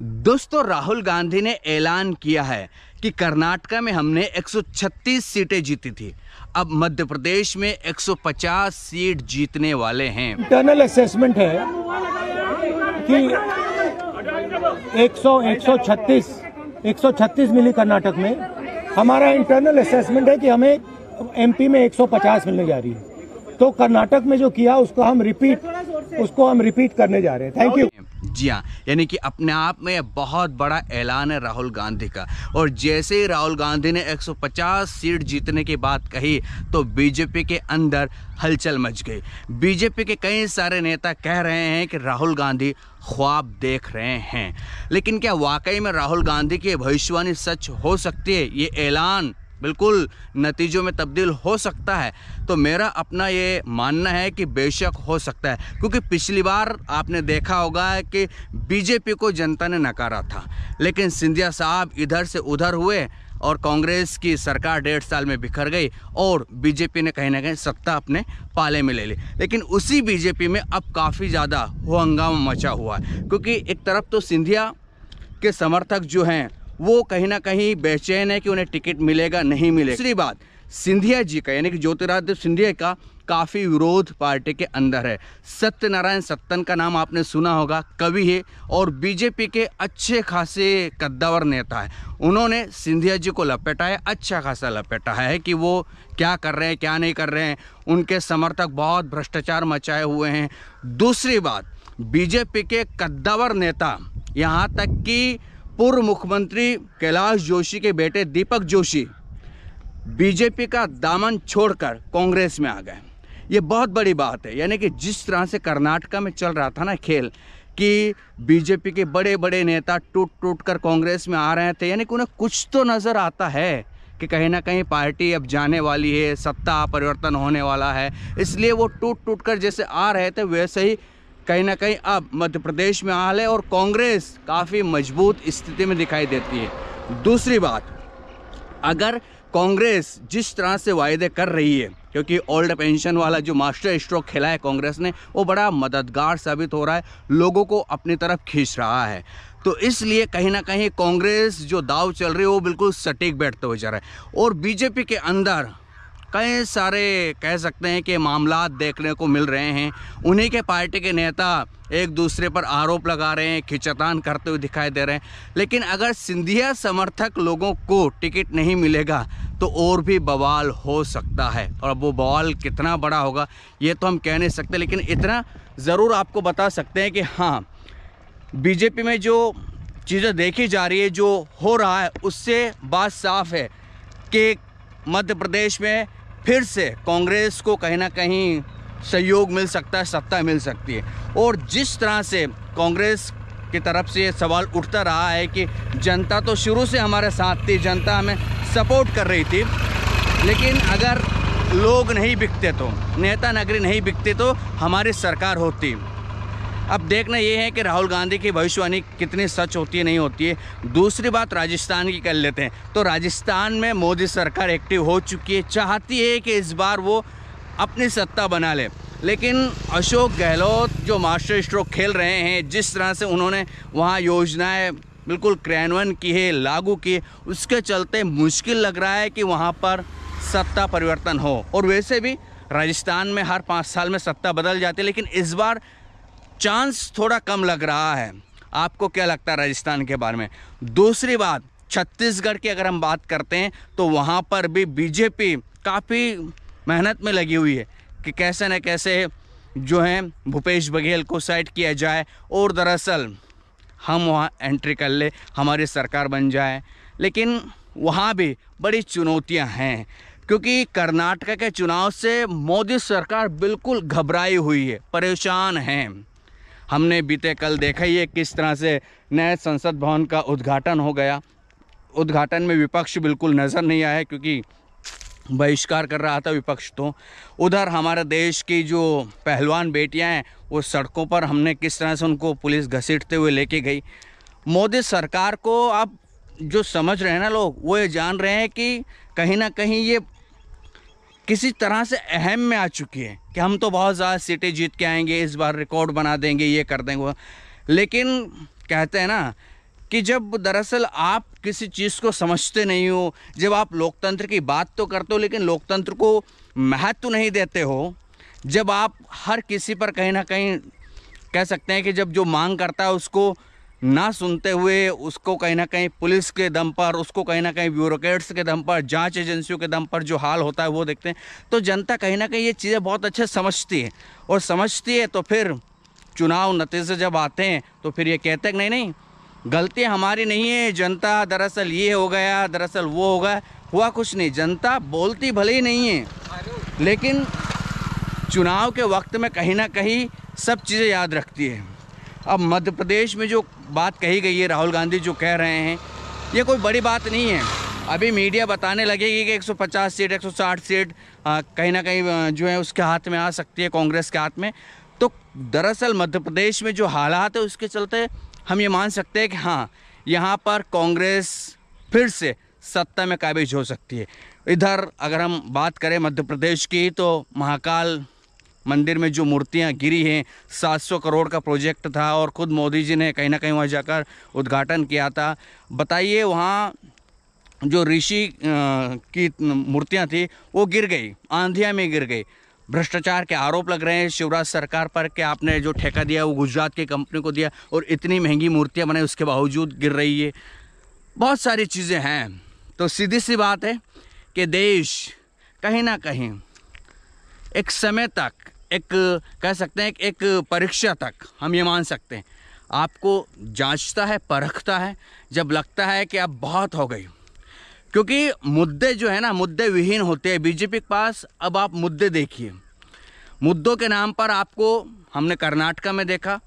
दोस्तों राहुल गांधी ने ऐलान किया है कि कर्नाटका में हमने 136 सीटें जीती थी अब मध्य प्रदेश में 150 सीट जीतने वाले हैं इंटरनल असेसमेंट है कि 100 136 136 मिली कर्नाटक में हमारा इंटरनल असेसमेंट है कि हमें एमपी में 150 मिलने जा रही है तो कर्नाटक में जो किया उसको हम रिपीट उसको हम रिपीट करने जा रहे हैं थैंक यू जिया यानी कि अपने आप में बहुत बड़ा ऐलान है राहुल गांधी का और जैसे ही राहुल गांधी ने 150 सीट जीतने की बात कही तो बीजेपी के अंदर हलचल मच गई बीजेपी के कई सारे नेता कह रहे हैं कि राहुल गांधी ख्वाब देख रहे हैं लेकिन क्या वाकई में राहुल गांधी की भविष्यवाणी सच हो सकती है ये ऐलान बिल्कुल नतीजों में तब्दील हो सकता है तो मेरा अपना ये मानना है कि बेशक हो सकता है क्योंकि पिछली बार आपने देखा होगा कि बीजेपी को जनता ने नकारा था लेकिन सिंधिया साहब इधर से उधर हुए और कांग्रेस की सरकार डेढ़ साल में बिखर गई और बीजेपी ने कहीं ना कहीं सत्ता अपने पाले में ले ली लेकिन उसी बीजेपी में अब काफ़ी ज़्यादा हंगामा मचा हुआ है क्योंकि एक तरफ तो सिंधिया के समर्थक जो हैं वो कहीं ना कहीं बेचैन है कि उन्हें टिकट मिलेगा नहीं मिलेगा दूसरी बात सिंधिया जी का यानी कि ज्योतिरादित्य सिंधिया का काफ़ी विरोध पार्टी के अंदर है सत्यनारायण सत्तन का नाम आपने सुना होगा कवि है और बीजेपी के अच्छे खासे कद्दावर नेता है उन्होंने सिंधिया जी को लपेटा है अच्छा खासा लपेटा है कि वो क्या कर रहे हैं क्या नहीं कर रहे हैं उनके समर्थक बहुत भ्रष्टाचार मचाए हुए हैं दूसरी बात बीजेपी के कद्दावर नेता यहाँ तक कि पूर्व मुख्यमंत्री कैलाश जोशी के बेटे दीपक जोशी बीजेपी का दामन छोड़कर कांग्रेस में आ गए ये बहुत बड़ी बात है यानी कि जिस तरह से कर्नाटका में चल रहा था ना खेल कि बीजेपी के बड़े बड़े नेता टूट टूट कर कांग्रेस में आ रहे थे यानी कि उन्हें कुछ तो नज़र आता है कि कहीं ना कहीं पार्टी अब जाने वाली है सत्ता परिवर्तन होने वाला है इसलिए वो टूट टूट कर जैसे आ रहे थे वैसे ही कहीं ना कहीं अब मध्य प्रदेश में हाल है और कांग्रेस काफ़ी मजबूत स्थिति में दिखाई देती है दूसरी बात अगर कांग्रेस जिस तरह से वायदे कर रही है क्योंकि ओल्ड पेंशन वाला जो मास्टर स्ट्रोक खेला है कांग्रेस ने वो बड़ा मददगार साबित हो रहा है लोगों को अपनी तरफ खींच रहा है तो इसलिए कहीं ना कहीं कांग्रेस जो दाव चल रही है वो बिल्कुल सटीक बैठते हुए जा रहा है और बीजेपी के अंदर कई सारे कह सकते हैं कि मामला देखने को मिल रहे हैं उन्हीं के पार्टी के नेता एक दूसरे पर आरोप लगा रहे हैं खिंचतान करते हुए दिखाई दे रहे हैं लेकिन अगर सिंधिया समर्थक लोगों को टिकट नहीं मिलेगा तो और भी बवाल हो सकता है और वो बवाल कितना बड़ा होगा ये तो हम कह नहीं सकते लेकिन इतना ज़रूर आपको बता सकते हैं कि हाँ बीजेपी में जो चीज़ें देखी जा रही है जो हो रहा है उससे बात साफ है कि मध्य प्रदेश में फिर से कांग्रेस को कहीं ना कहीं सहयोग मिल सकता है सत्ता मिल सकती है और जिस तरह से कांग्रेस की तरफ से ये सवाल उठता रहा है कि जनता तो शुरू से हमारे साथ थी जनता हमें सपोर्ट कर रही थी लेकिन अगर लोग नहीं बिकते तो नेता नगरी नहीं बिकते तो हमारी सरकार होती अब देखना ये है कि राहुल गांधी की भविष्यवाणी कितनी सच होती है नहीं होती है दूसरी बात राजस्थान की कर लेते हैं तो राजस्थान में मोदी सरकार एक्टिव हो चुकी है चाहती है कि इस बार वो अपनी सत्ता बना ले लेकिन अशोक गहलोत जो मास्टर स्ट्रोक खेल रहे हैं जिस तरह से उन्होंने वहाँ योजनाएँ बिल्कुल क्रियान्वयन की है लागू की उसके चलते मुश्किल लग रहा है कि वहाँ पर सत्ता परिवर्तन हो और वैसे भी राजस्थान में हर पाँच साल में सत्ता बदल जाती है लेकिन इस बार चांस थोड़ा कम लग रहा है आपको क्या लगता है राजस्थान के बारे में दूसरी बात छत्तीसगढ़ की अगर हम बात करते हैं तो वहाँ पर भी बीजेपी काफ़ी मेहनत में लगी हुई है कि कैसे न कैसे जो है भूपेश बघेल को साइड किया जाए और दरअसल हम वहाँ एंट्री कर ले हमारी सरकार बन जाए लेकिन वहाँ भी बड़ी चुनौतियाँ हैं क्योंकि कर्नाटका के चुनाव से मोदी सरकार बिल्कुल घबराई हुई है परेशान हैं हमने बीते कल देखा ही है किस तरह से नए संसद भवन का उद्घाटन हो गया उद्घाटन में विपक्ष बिल्कुल नज़र नहीं आया क्योंकि बहिष्कार कर रहा था विपक्ष तो उधर हमारे देश की जो पहलवान बेटियां हैं वो सड़कों पर हमने किस तरह से उनको पुलिस घसीटते हुए लेके गई मोदी सरकार को आप जो समझ रहे हैं ना लोग वो ये जान रहे हैं कि कहीं ना कहीं ये किसी तरह से अहम में आ चुकी है कि हम तो बहुत ज़्यादा सीटें जीत के आएंगे इस बार रिकॉर्ड बना देंगे ये कर देंगे लेकिन कहते हैं ना कि जब दरअसल आप किसी चीज़ को समझते नहीं हो जब आप लोकतंत्र की बात तो करते हो लेकिन लोकतंत्र को महत्व नहीं देते हो जब आप हर किसी पर कहीं ना कहीं कह सकते हैं कि जब जो मांग करता है उसको ना सुनते हुए उसको कहीं ना कहीं पुलिस के दम पर उसको कहीं ना कहीं ब्यूरोक्रेट्स के दम पर जांच एजेंसियों के दम पर जो हाल होता है वो देखते हैं तो जनता कहीं ना कहीं ये चीज़ें बहुत अच्छे समझती है और समझती है तो फिर चुनाव नतीजे जब आते हैं तो फिर ये कहते हैं नहीं नहीं गलती हमारी नहीं है जनता दरअसल ये हो गया दरअसल वो हो गया हुआ कुछ नहीं जनता बोलती भले ही नहीं है लेकिन चुनाव के वक्त में कहीं ना कहीं सब चीज़ें याद रखती है अब मध्य प्रदेश में जो बात कही गई है राहुल गांधी जो कह रहे हैं ये कोई बड़ी बात नहीं है अभी मीडिया बताने लगेगी कि 150 सीट 160 सीट कहीं ना कहीं जो है उसके हाथ में आ सकती है कांग्रेस के हाथ में तो दरअसल मध्य प्रदेश में जो हालात है उसके चलते हम ये मान सकते हैं कि हाँ यहाँ पर कांग्रेस फिर से सत्ता में काबिज हो सकती है इधर अगर हम बात करें मध्य प्रदेश की तो महाकाल मंदिर में जो मूर्तियां गिरी हैं 700 करोड़ का प्रोजेक्ट था और ख़ुद मोदी जी ने कहीं ना कहीं वहाँ जाकर उद्घाटन किया था बताइए वहाँ जो ऋषि की मूर्तियां थी वो गिर गई आंधिया में गिर गई भ्रष्टाचार के आरोप लग रहे हैं शिवराज सरकार पर कि आपने जो ठेका दिया वो गुजरात की कंपनी को दिया और इतनी महंगी मूर्तियाँ बनाई उसके बावजूद गिर रही है बहुत सारी चीज़ें हैं तो सीधी सी बात है कि देश कहीं ना कहीं एक समय तक एक कह सकते हैं एक, परीक्षा तक हम ये मान सकते हैं आपको जांचता है परखता है जब लगता है कि अब बहुत हो गई क्योंकि मुद्दे जो है ना मुद्दे विहीन होते हैं बीजेपी के पास अब आप मुद्दे देखिए मुद्दों के नाम पर आपको हमने कर्नाटका में देखा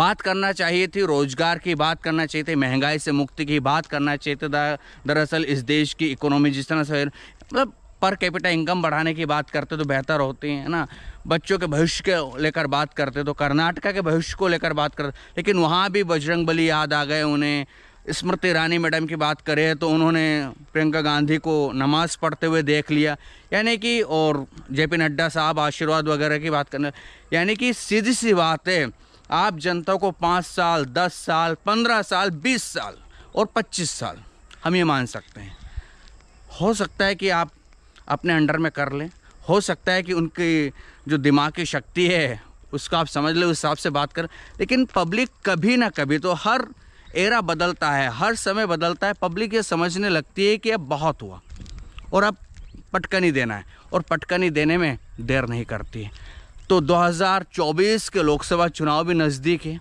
बात करना चाहिए थी रोजगार की बात करना चाहिए थी महंगाई से मुक्ति की बात करना चाहिए था दरअसल इस देश की इकोनॉमी जिस तरह से मतलब पर कैपिटा इनकम बढ़ाने की बात करते तो बेहतर होती है ना बच्चों के भविष्य के लेकर बात करते तो कर्नाटका के भविष्य को लेकर बात करते लेकिन वहाँ भी बजरंग बली याद आ गए उन्हें स्मृति ईरानी मैडम की बात करें तो उन्होंने प्रियंका गांधी को नमाज पढ़ते हुए देख लिया यानी कि और जे पी नड्डा साहब आशीर्वाद वगैरह की बात करना यानी कि सीधी सी बात है आप जनता को पाँच साल दस साल पंद्रह साल बीस साल और पच्चीस साल हम ये मान सकते हैं हो सकता है कि आप अपने अंडर में कर लें हो सकता है कि उनकी जो दिमाग की शक्ति है उसका आप समझ लें उस हिसाब से बात करें लेकिन पब्लिक कभी ना कभी तो हर एरा बदलता है हर समय बदलता है पब्लिक ये समझने लगती है कि अब बहुत हुआ और अब पटकनी देना है और पटकनी देने में देर नहीं करती है तो 2024 के लोकसभा चुनाव भी नज़दीक है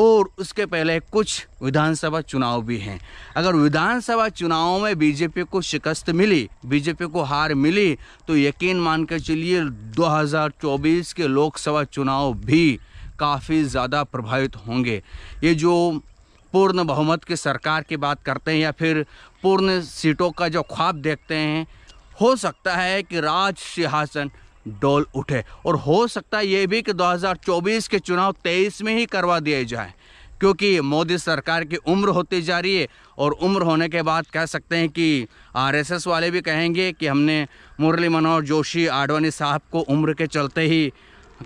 और उसके पहले कुछ विधानसभा चुनाव भी हैं अगर विधानसभा चुनाव में बीजेपी को शिकस्त मिली बीजेपी को हार मिली तो यकीन मानकर चलिए 2024 के लोकसभा चुनाव भी काफ़ी ज़्यादा प्रभावित होंगे ये जो पूर्ण बहुमत की सरकार की बात करते हैं या फिर पूर्ण सीटों का जो ख्वाब देखते हैं हो सकता है कि राज सिंहासन डोल उठे और हो सकता है ये भी कि 2024 के चुनाव 23 में ही करवा दिए जाए क्योंकि मोदी सरकार की उम्र होती जा रही है और उम्र होने के बाद कह सकते हैं कि आरएसएस वाले भी कहेंगे कि हमने मुरली मनोहर जोशी आडवाणी साहब को उम्र के चलते ही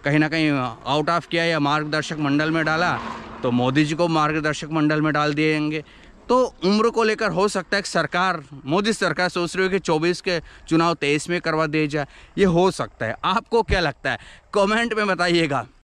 कहीं ना कहीं आउट ऑफ किया या मार्गदर्शक मंडल में डाला तो मोदी जी को मार्गदर्शक मंडल में डाल दिएंगे तो उम्र को लेकर हो सकता है कि सरकार मोदी सरकार सोच रही हो कि 24 के चुनाव 23 में करवा दिए जाए ये हो सकता है आपको क्या लगता है कमेंट में बताइएगा